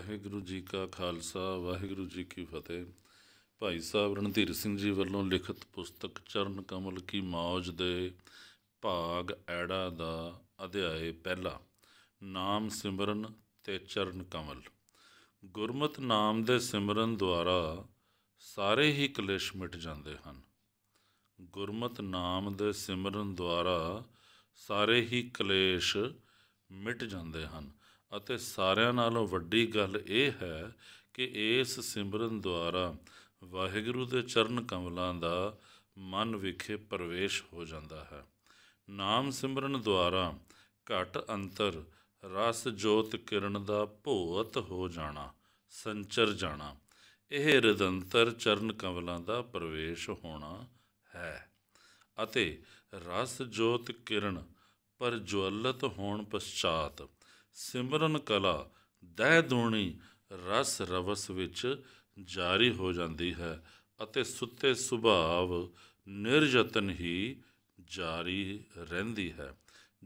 ਵਾਹਿਗੁਰੂ ਜੀ ਕਾ ਖਾਲਸਾ ਵਾਹਿਗੁਰੂ ਜੀ ਕੀ ਫਤਿਹ ਭਾਈ ਸਾਹਿਬ ਰਣਧੀਰ ਸਿੰਘ ਜੀ ਵੱਲੋਂ ਲਿਖਤ ਪੁਸਤਕ ਚਰਨ ਕਮਲ ਕੀ ਮੌਜ ਦੇ ਭਾਗ ਐੜਾ ਦਾ ਅਧਿਆਇ ਪਹਿਲਾ ਨਾਮ ਸਿਮਰਨ ਤੇ ਚਰਨ ਕਮਲ ਗੁਰਮਤ ਨਾਮ ਦੇ ਸਿਮਰਨ ਦੁਆਰਾ ਸਾਰੇ ਹੀ ਕਲੇਸ਼ ਮਿਟ ਜਾਂਦੇ ਹਨ ਗੁਰਮਤ ਨਾਮ ਦੇ ਸਿਮਰਨ ਦੁਆਰਾ ਸਾਰੇ ਹੀ ਕਲੇਸ਼ ਮਿਟ ਜਾਂਦੇ ਹਨ ਅਤੇ ਸਾਰਿਆਂ ਨਾਲੋਂ ਵੱਡੀ ਗੱਲ ਇਹ ਹੈ ਕਿ ਇਸ ਸਿਮਰਨ ਦੁਆਰਾ ਵਾਹਿਗੁਰੂ ਦੇ ਚਰਨ ਕਮਲਾਂ ਦਾ ਮਨ ਵਿਖੇ ਪ੍ਰਵੇਸ਼ ਹੋ ਜਾਂਦਾ ਹੈ ਨਾਮ ਸਿਮਰਨ ਦੁਆਰਾ ਘਟ ਅੰਤਰ ਰਸ ਜੋਤ ਕਿਰਨ ਦਾ ਭੋਤ ਹੋ ਜਾਣਾ ਸੰਚਰ ਜਾਣਾ ਇਹ ਰਦੰਤਰ ਚਰਨ ਕਮਲਾਂ ਦਾ ਪ੍ਰਵੇਸ਼ ਹੋਣਾ ਹੈ ਅਤੇ ਰਸ ਜੋਤ ਕਿਰਨ ਪਰ ਜਵਲਤ ਹੋਣ ਪਛਾਤ ਸਿਮਰਨ ਕਲਾ ਦਹਿ ਦੋਣੀ ਰਸ ਰਵਸ ਵਿੱਚ ਜਾਰੀ ਹੋ ਜਾਂਦੀ ਹੈ ਅਤੇ ਸੁੱਤੇ ਸੁਭਾਵ ਨਿਰਯਤਨ ਹੀ ਜਾਰੀ ਰਹਿੰਦੀ ਹੈ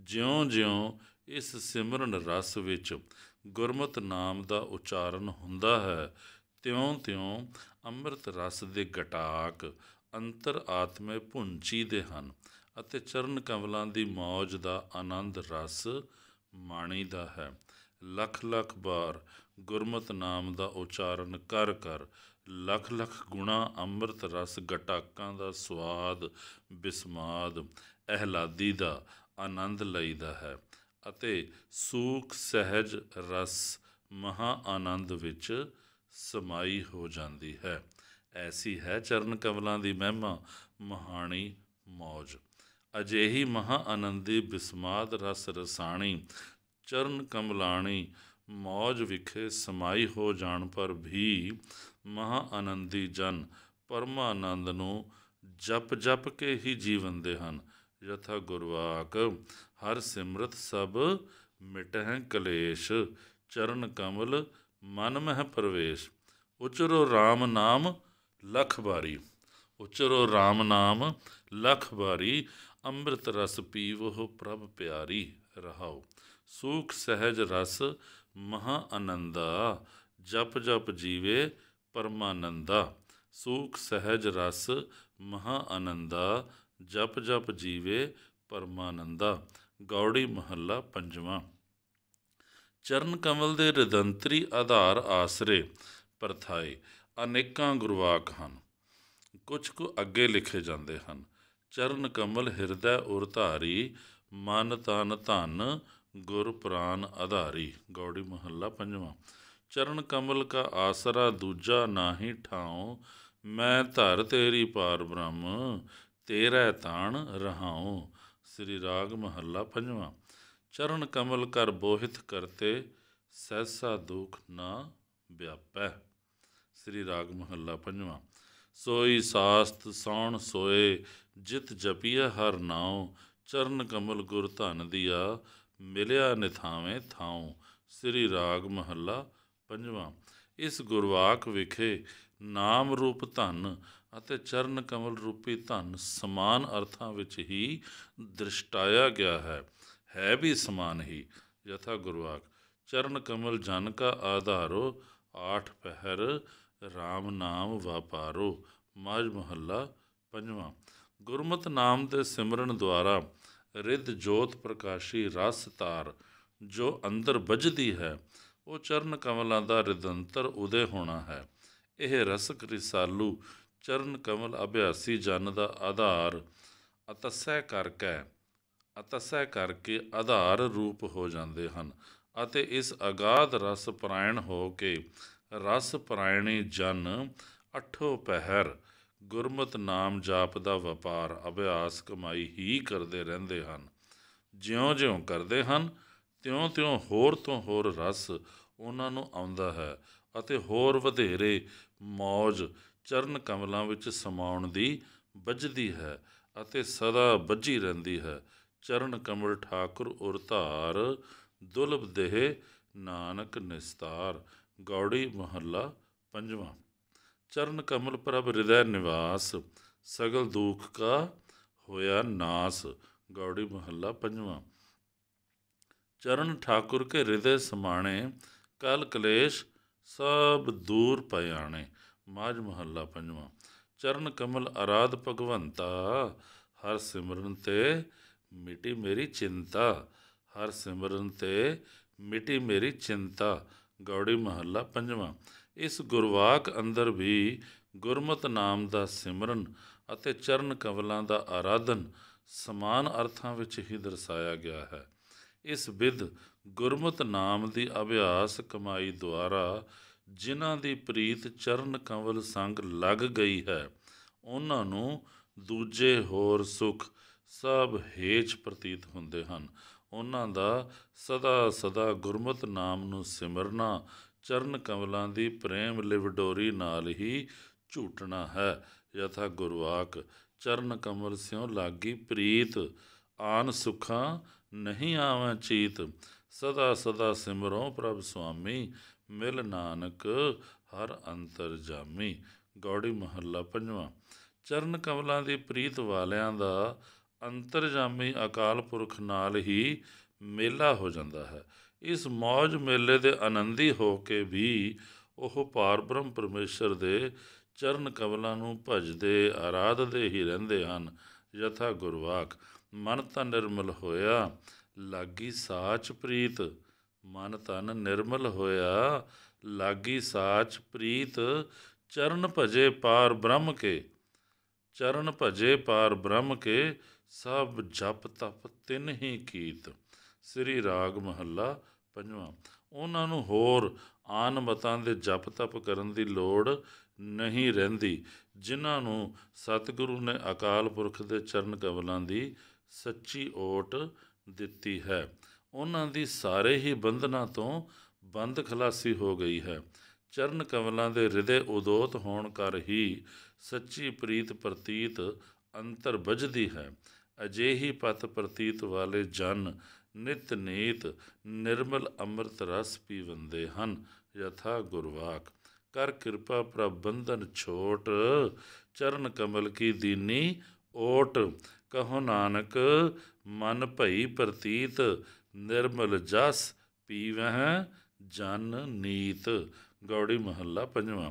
ਜਿਉਂ-ਜਿਉਂ ਇਸ ਸਿਮਰਨ ਰਸ ਵਿੱਚ ਗੁਰਮਤ ਨਾਮ ਦਾ ਉਚਾਰਨ ਹੁੰਦਾ ਹੈ ਤਿਉਂ-ਤਿਉਂ ਅੰਮ੍ਰਿਤ ਰਸ ਦੇ ਘਟਾਕ ਅੰਤਰ ਆਤਮੇ ਪੁੰਚੀ ਦੇ ਹਨ ਅਤੇ ਚਰਨ ਕਮਲਾਂ ਦੀ ਮੌਜ ਦਾ ਆਨੰਦ ਰਸ ਮਾਣੀ ਦਾ ਹੈ ਲੱਖ ਲੱਖ ਬਾਰ ਗੁਰਮਤ ਨਾਮ ਦਾ ਉਚਾਰਨ ਕਰ ਕਰ ਲੱਖ ਲੱਖ ਗੁਣਾ ਅੰਮ੍ਰਿਤ ਰਸ ਗਟਾਕਾਂ ਦਾ ਸਵਾਦ ਬਿਸਮਾਦ ਅਹਲਾਦੀ ਦਾ ਆਨੰਦ ਲਈਦਾ ਹੈ ਅਤੇ ਸੂਖ ਸਹਿਜ ਰਸ ਮਹਾ ਆਨੰਦ ਵਿੱਚ ਸਮਾਈ ਹੋ ਜਾਂਦੀ ਹੈ ਐਸੀ ਹੈ ਚਰਨ ਕਮਲਾਂ ਦੀ ਮਹਿਮਾ ਮਹਾਣੀ ਮੌਜ ਅਜੇਹੀ ਮਹਾ ਆਨੰਦੀ ਬਿਸਮਾਦ ਰਸ ਰਸਾਣੀ ਚਰਨ ਕਮਲਾਣੀ ਮੌਜ ਵਿਖੇ ਸਮਾਈ ਹੋ ਜਾਣ ਪਰ ਵੀ ਮਹਾ ਆਨੰਦੀ ਜਨ ਪਰਮ ਆਨੰਦ ਨੂੰ ਜਪ ਜਪ ਕੇ ਹੀ ਜੀਵਨ ਦੇ ਹਨ ਯਥਾ ਗੁਰਵਾਕ ਹਰ ਸਿਮਰਤ ਸਭ ਮਿਟਹਿ ਕਲੇਸ਼ ਚਰਨ ਕਮਲ ਮਨ ਮਹਿ ਪਰਵੇਸ਼ ਉਚਰੋ RAM ਨਾਮ ਲਖ ਬਾਰੀ ਉਚਰੋ RAM ਨਾਮ ਲਖ ਬਾਰੀ ਅੰਮ੍ਰਿਤ ਰਸ ਪੀਵੋ ਪ੍ਰਭ ਪਿਆਰੀ ਰਹਾਓ ਸੂਖ ਸਹਿਜ ਰਸ ਮਹਾ ਆਨੰਦਾ ਜਪ ਜਪ ਜੀਵੇ ਪਰਮਾਨੰਦਾ ਸੂਖ ਸਹਿਜ ਰਸ ਮਹਾ ਆਨੰਦਾ ਜਪ ਜਪ ਜੀਵੇ ਪਰਮਾਨੰਦਾ ਗੌੜੀ ਮਹੱਲਾ ਪੰਜਵਾਂ ਚਰਨ ਕਮਲ ਦੇ ਰਦੰਤਰੀ ਆਧਾਰ ਆਸਰੇ ਪਰਥਾਏ ਅਨੇਕਾਂ ਗੁਰਵਾਕ ਹਨ ਕੁਝ ਕੁ ਅੱਗੇ ਲਿਖੇ ਜਾਂਦੇ ਹਨ ਚਰਨ ਕਮਲ ਹਿਰਦੈ ਉਰ ਧਾਰੀ ਮਨ ਤਨ ਧਨ ਗੁਰ ਪ੍ਰਾਨ ਆਧਾਰੀ ਗੌੜੀ ਮਹੱਲਾ ਪੰਜਵਾਂ ਚਰਨ ਕਮਲ ਕਾ ਆਸਰਾ ਦੂਜਾ ਨਾਹੀ ਠਾਉ ਮੈਂ ਧਰ ਤੇਰੀ ਪਾਰ ਬ੍ਰਹਮ ਤੇਰਾ ਤਾਣ ਰਹਾਉ ਸ੍ਰੀ ਰਾਗ ਮਹੱਲਾ ਪੰਜਵਾਂ ਚਰਨ ਕਮਲ ਕਰ ਬੋਹਿਤ ਕਰਤੇ ਸਹਿਸਾ ਦੁਖ ਨਾ ਵਿਆਪੈ ਸ੍ਰੀ ਰਾਗ ਮਹੱਲਾ ਪੰਜਵਾਂ ਸੋਈ ਸਾਸਤ ਸੌਣ ਸੋਏ ਜਿਤ ਜਪੀਐ ਹਰ ਨਾਉ ਚਰਨ ਕਮਲ ਗੁਰ ਧਨ ਦੀਆ ਮਿਲਿਆ ਨਿਥਾਵੇਂ ਥਾਉ ਸ੍ਰੀ ਰਾਗ ਮਹੱਲਾ ਪੰਜਵਾਂ ਇਸ ਗੁਰਵਾਕ ਵਿਖੇ ਨਾਮ ਰੂਪ ਧਨ ਅਤੇ ਚਰਨ ਕਮਲ ਰੂਪੀ ਧਨ ਸਮਾਨ ਅਰਥਾਂ ਵਿੱਚ ਹੀ ਦ੍ਰਿਸ਼ਟਾਇਆ ਗਿਆ ਹੈ ਹੈ ਵੀ ਸਮਾਨ ਹੀ ਯਥਾ ਗੁਰਵਾਕ ਚਰਨ ਕਮਲ ਜਨ ਕਾ ਆਧਾਰੋ ਆਠ ਪਹਿਰ ਰਾਮ ਨਾਮ ਵਪਾਰੋ ਮਾਜ ਮਹੱਲਾ ਪੰਜਵਾਂ ਗੁਰਮਤ ਨਾਮ ਦੇ ਸਿਮਰਨ ਦੁਆਰਾ ਰਿੱਧ ਜੋਤ ਪ੍ਰਕਾਸ਼ੀ ਰਸ ਤਾਰ ਜੋ ਅੰਦਰ ਵੱਜਦੀ ਹੈ ਉਹ ਚਰਨ ਕਮਲਾਂ ਦਾ ਰਿਦੰਤਰ ਉਦੇ ਹੋਣਾ ਹੈ ਇਹ ਰਸਕ ਰਿਸਾਲੂ ਚਰਨ ਕਮਲ ਅਭਿਆਸੀ ਜਨ ਦਾ ਆਧਾਰ ਅਤਸੈ ਕਰਕੇ ਅਤਸੈ ਕਰਕੇ ਆਧਾਰ ਰੂਪ ਹੋ ਜਾਂਦੇ ਹਨ ਅਤੇ ਇਸ ਅਗਾਧ ਰਸ ਪ੍ਰਾਇਣ ਹੋ ਕੇ ਰਸ ਪਰਾਇਣੇ ਜਨ ਅਠੋ ਪਹਿਰ ਗੁਰਮਤ ਨਾਮ ਜਾਪ ਦਾ ਵਪਾਰ ਅਭਿਆਸ ਕਮਾਈ ਹੀ ਕਰਦੇ ਰਹਿੰਦੇ ਹਨ ਜਿਉਂ-ਜਿਉਂ ਕਰਦੇ ਹਨ ਤਿਉਂ-ਤਿਉਂ ਹੋਰ ਤੋਂ ਹੋਰ ਰਸ ਉਹਨਾਂ ਨੂੰ ਆਉਂਦਾ ਹੈ ਅਤੇ ਹੋਰ ਵਧੇਰੇ ਮੌਜ ਚਰਨ ਕਮਲਾਂ ਵਿੱਚ ਸਮਾਉਣ ਦੀ ਵੱਜਦੀ ਹੈ ਅਤੇ ਸਦਾ ਵੱਜੀ ਰਹਿੰਦੀ ਹੈ ਚਰਨ ਕਮਲ ਠਾਕੁਰ ਉਰਤਾਰ ਦੁਲਬ ਦੇਹ ਨਾਨਕ ਨਿਸਤਾਰ ਗੌੜੀ ਮਹੱਲਾ ਪੰਜਵਾਂ ਚਰਨ ਕਮਲ ਪ੍ਰਭ ਹਿਰਦੈ ਨਿਵਾਸ ਸਗਲ ਦੁੱਖ ਕਾ ਹੋਇਆ ਨਾਸ ਗੌੜੀ ਮਹੱਲਾ ਪੰਜਵਾਂ ਚਰਨ ਠਾਕੁਰ ਕੇ ਹਿਰਦੈ ਸਮਾਣੇ ਕਲ ਕਲੇਸ਼ ਸਭ ਦੂਰ ਪਿਆਣੇ ਮਾਜ ਮਹੱਲਾ ਪੰਜਵਾਂ ਚਰਨ ਕਮਲ ਆਰਾਧ ਭਗਵੰਤਾ ਹਰ ਸਿਮਰਨ ਤੇ ਮਿਟੀ ਮੇਰੀ ਚਿੰਤਾ ਹਰ ਸਿਮਰਨ ਤੇ ਮਿਟੀ ਮੇਰੀ ਚਿੰਤਾ ਗੌੜੀ ਮਹੱਲਾ ਪੰਜਵਾਂ ਇਸ ਗੁਰਵਾਕ ਅੰਦਰ ਵੀ ਗੁਰਮਤ ਨਾਮ ਦਾ ਸਿਮਰਨ ਅਤੇ ਚਰਨ ਕਵਲਾਂ ਦਾ ਆਰਾਧਨ ਸਮਾਨ ਅਰਥਾਂ ਵਿੱਚ ਹੀ ਦਰਸਾਇਆ ਗਿਆ ਹੈ ਇਸ ਵਿਦ ਗੁਰਮਤ ਨਾਮ ਦੀ ਅਭਿਆਸ ਕਮਾਈ ਦੁਆਰਾ ਜਿਨ੍ਹਾਂ ਦੀ ਪ੍ਰੀਤ ਚਰਨ ਕਵਲ ਸੰਗ ਲੱਗ ਗਈ ਹੈ ਉਹਨਾਂ ਨੂੰ ਦੂਜੇ ਹੋਰ ਸੁਖ ਸਭ ਹੇਚ ਪ੍ਰਤੀਤ ਹੁੰਦੇ ਹਨ ਉਹਨਾਂ ਦਾ ਸਦਾ ਸਦਾ ਗੁਰਮਤ ਨਾਮ ਨੂੰ ਸਿਮਰਨਾ ਚਰਨ ਕਮਲਾਂ ਦੀ ਪ੍ਰੇਮ ਲਿਵਡੋਰੀ ਨਾਲ ਹੀ ਝੂਟਣਾ ਹੈ ਯਥਾ ਗੁਰਵਾਕ ਚਰਨ ਕਮਲ ਸਿਉ ਲਾਗੀ ਪ੍ਰੀਤ ਆਨ ਸੁਖਾਂ ਨਹੀਂ ਆਵਾਂ ਚੀਤ ਸਦਾ ਸਦਾ ਸਿਮਰੋ ਪ੍ਰਭ ਸੁਆਮੀ ਮਿਲ ਨਾਨਕ ਹਰ ਅੰਤਰ ਜਾਮੀ ਗੌੜੀ ਮਹੱਲਾ ਪੰਜਵਾਂ ਚਰਨ ਕਮਲਾਂ ਦੀ ਪ੍ਰੀਤ ਵਾਲਿਆਂ ਦਾ ਅੰਤਰਜਾਮੀ ਅਕਾਲ ਪੁਰਖ ਨਾਲ ਹੀ ਮੇਲਾ ਹੋ ਜਾਂਦਾ ਹੈ ਇਸ ਮੌਜ ਮੇਲੇ ਦੇ ਆਨੰਦੀ ਹੋ ਕੇ ਵੀ ਉਹ ਪਾਰਬ੍ਰਹਮ ਪਰਮੇਸ਼ਰ ਦੇ ਚਰਨ ਕਮਲਾਂ ਨੂੰ ਭਜਦੇ ਆਰਾਧਦੇ ਹੀ ਰਹਿੰਦੇ ਹਨ ਯਥਾ ਗੁਰਵਾਕ ਮਨ ਤਾਂ ਨਿਰਮਲ ਹੋਇਆ ਲਾਗੀ ਸਾਚ ਪ੍ਰੀਤ ਮਨ ਤਨ ਨਿਰਮਲ ਹੋਇਆ ਲਾਗੀ ਸਾਚ ਪ੍ਰੀਤ ਚਰਨ ਭਜੇ ਪਾਰ ਬ੍ਰਹਮ ਕੇ ਚਰਨ ਭਜੇ ਪਾਰ ਬ੍ਰਹਮ ਕੇ ਸਭ ਜਪ ਤਪ ਤਿੰਨ ਹੀ ਕੀਤ ਸ੍ਰੀ ਰਾਗ ਮਹੱਲਾ ਪੰਜਵਾਂ ਉਹਨਾਂ ਨੂੰ ਹੋਰ ਆਨ ਮਤਾਂ ਦੇ ਜਪ ਤਪ ਕਰਨ ਦੀ ਲੋੜ ਨਹੀਂ ਰਹਿੰਦੀ ਜਿਨ੍ਹਾਂ ਨੂੰ ਸਤਿਗੁਰੂ ਨੇ ਅਕਾਲ ਪੁਰਖ ਦੇ ਚਰਨ ਕਮਲਾਂ ਦੀ ਸੱਚੀ ਓਟ ਦਿੱਤੀ ਹੈ ਉਹਨਾਂ ਦੀ ਸਾਰੇ ਹੀ ਬੰਧਨਾਂ ਤੋਂ ਬੰਦ ਖਲਾਸੀ ਹੋ ਗਈ ਹੈ ਚਰਨ ਕਮਲਾਂ ਦੇ ਹਿਰਦੇ ਉਦੋਤ ਹੋਣ ਕਰ ਹੀ ਸੱਚੀ ਪ੍ਰੀਤ ਪ੍ਰਤੀਤ ਅੰਤਰ ਵੱਜਦੀ ਹੈ ਅਜੇਹੀ ਪਤ ਪ੍ਰਤੀਤ ਵਾਲੇ ਜਨ ਨਿਤ ਨੀਤ ਨਿਰਮਲ ਅੰਮ੍ਰਿਤ ਰਸ ਪੀਵੰਦੇ ਹਨ ਯਥਾ ਗੁਰਵਾਕ ਕਰ ਕਿਰਪਾ ਪ੍ਰਭ ਬੰਧਨ ਛੋਟ ਚਰਨ ਕਮਲ ਕੀ ਦੀਨੀ ਓਟ ਕਹੋ ਨਾਨਕ ਮਨ ਭਈ ਪ੍ਰਤੀਤ ਨਿਰਮਲ ਜਸ ਪੀਵਹਿ ਜਨ ਨੀਤ ਗੌੜੀ ਮਹੱਲਾ ਪੰਜਵਾਂ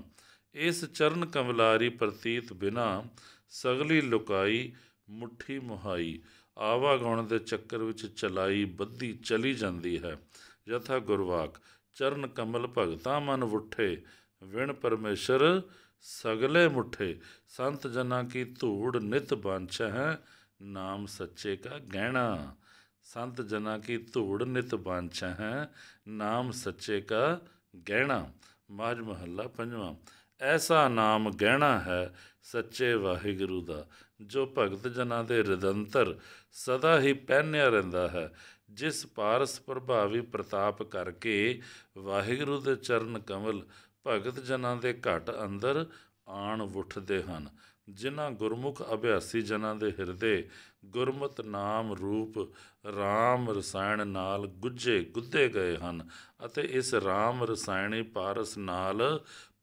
ਇਸ ਚਰਨ ਕਮਲਾਰੀ ਪ੍ਰਤੀਤ ਬਿਨਾ ਸਗਲੀ ਲੁਕਾਈ ਮੁਠੀ ਮੁਹਾਈ ਆਵਾਗਣ ਦੇ ਚੱਕਰ ਵਿੱਚ ਚਲਾਈ ਬੱਧੀ ਚਲੀ ਜਾਂਦੀ ਹੈ ਯਥਾ ਗੁਰਵਾਕ ਚਰਨ ਕਮਲ ਭਗਤਾ ਮਨ ਉਠੇ ਵਿਣ ਪਰਮੇਸ਼ਰ ਸਗਲੇ ਮੁਠੇ ਸੰਤ ਜਨਾਂ ਕੀ ਧੂੜ ਨਿਤ ਬੰਚ ਹੈ ਨਾਮ ਸੱਚੇ ਕਾ ਗਹਿਣਾ ਸੰਤ ਜਨਾਂ ਕੀ ਧੂੜ ਨਿਤ ਬੰਚ ਹੈ ਨਾਮ ਸੱਚੇ ਕਾ ਗਹਿਣਾ ਮਾਜ ਮਹੱਲਾ ਪੰਜਵਾਂ ਐਸਾ ਨਾਮ ਗਹਿਣਾ ਹੈ ਸੱਚੇ ਵਾਹਿਗੁਰੂ ਦਾ ਜੋ ਭਗਤ ਜਨਾਂ ਦੇ ਰਦੰਤਰ ਸਦਾ ਹੀ ਪਹਿਨਿਆ ਰਹਿੰਦਾ ਹੈ ਜਿਸ ਪਾਰਸ ਪ੍ਰਭਾਵੀ ਪ੍ਰਤਾਪ ਕਰਕੇ ਵਾਹਿਗੁਰੂ ਦੇ ਚਰਨ ਕਮਲ ਭਗਤ ਜਨਾਂ ਦੇ ਘਟ ਅੰਦਰ ਆਣ ਉੱਠਦੇ ਹਨ ਜਿਨ੍ਹਾਂ ਗੁਰਮੁਖ ਅਭਿਆਸੀ ਜਨਾਂ ਦੇ ਹਿਰਦੇ ਗੁਰਮਤ ਨਾਮ ਰੂਪ RAM ਰਸਾਇਣ ਨਾਲ ਗੁੱਝੇ ਗੁੱਦੇ ਗਏ ਹਨ ਅਤੇ ਇਸ RAM ਰਸਾਇਣੀ ਪਾਰਸ ਨਾਲ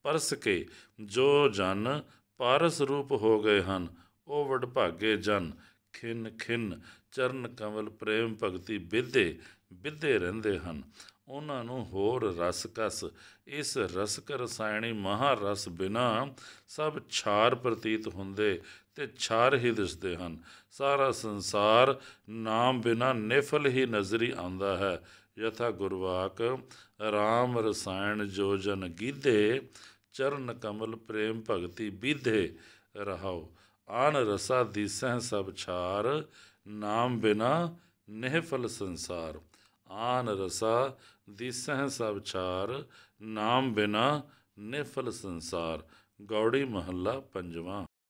ਪਰਸ ਕੇ ਜੋ ਜਨ ਪਾਰਸ ਰੂਪ ਹੋ ਗਏ ਹਨ ਉਹ ਵਡਭਾਗੇ ਜਨ ਖਿੰਨ ਖਿੰਨ ਚਰਨ ਕਮਲ ਪ੍ਰੇਮ ਭਗਤੀ ਵਿਧੇ ਵਿਧੇ ਰਹਿੰਦੇ ਹਨ ਉਹਨਾਂ ਨੂੰ ਹੋਰ ਰਸ ਕਸ ਇਸ ਰਸਕ ਰਸਾਇਣੀ ਮਹਾ ਰਸ ਬਿਨਾ ਸਭ ਛਾਰ ਪ੍ਰਤੀਤ ਹੁੰਦੇ ਤੇ ਛਾਰ ਹੀ ਦਿਸਦੇ ਹਨ ਸਾਰਾ ਸੰਸਾਰ ਨਾਮ ਬਿਨਾ ਨਿਫਲ ਹੀ ਨਜ਼ਰੀ ਆਉਂਦਾ ਹੈ ਯਥਾ ਗੁਰਵਾਕ RAM ਰਸਾਇਣ ਜੋਜਨ ਗੀਦੇ ਚਰਨ ਕਮਲ ਪ੍ਰੇਮ ਭਗਤੀ ਵਿਧੇ ਰਹਾਉ ਆਨ ਰਸਾ ਦੀਸਹਿ ਸਭ ਛਾਰ ਨਾਮ ਬਿਨਾ ਨਿਹਫਲ ਸੰਸਾਰ ਆਨ ਰਸਾ ਦੀਸਹਿ ਸਭ ਛਾਰ ਨਾਮ ਬਿਨਾ ਨਿਹਫਲ ਸੰਸਾਰ ਗੌੜੀ ਮਹੱਲਾ ਪੰਜਵਾਂ